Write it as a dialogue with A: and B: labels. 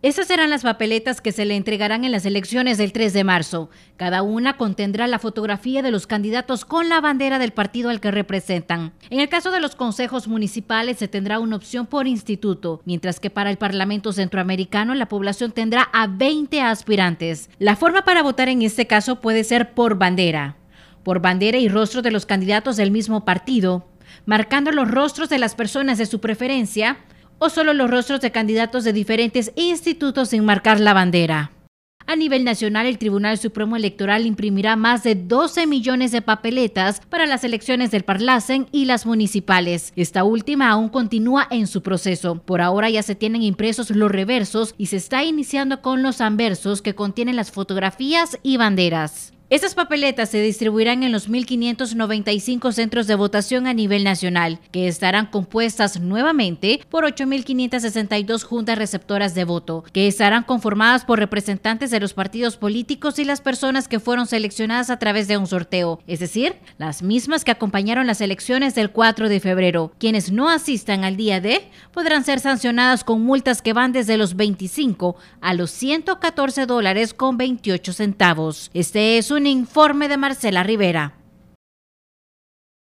A: Esas serán las papeletas que se le entregarán en las elecciones del 3 de marzo. Cada una contendrá la fotografía de los candidatos con la bandera del partido al que representan. En el caso de los consejos municipales se tendrá una opción por instituto, mientras que para el Parlamento Centroamericano la población tendrá a 20 aspirantes. La forma para votar en este caso puede ser por bandera, por bandera y rostro de los candidatos del mismo partido, marcando los rostros de las personas de su preferencia o solo los rostros de candidatos de diferentes institutos sin marcar la bandera. A nivel nacional, el Tribunal Supremo Electoral imprimirá más de 12 millones de papeletas para las elecciones del Parlacen y las municipales. Esta última aún continúa en su proceso. Por ahora ya se tienen impresos los reversos y se está iniciando con los anversos que contienen las fotografías y banderas. Estas papeletas se distribuirán en los 1.595 centros de votación a nivel nacional, que estarán compuestas nuevamente por 8.562 juntas receptoras de voto, que estarán conformadas por representantes de los partidos políticos y las personas que fueron seleccionadas a través de un sorteo, es decir, las mismas que acompañaron las elecciones del 4 de febrero. Quienes no asistan al día de, podrán ser sancionadas con multas que van desde los 25 a los 114 dólares con 28 centavos. Este es un un informe de Marcela Rivera.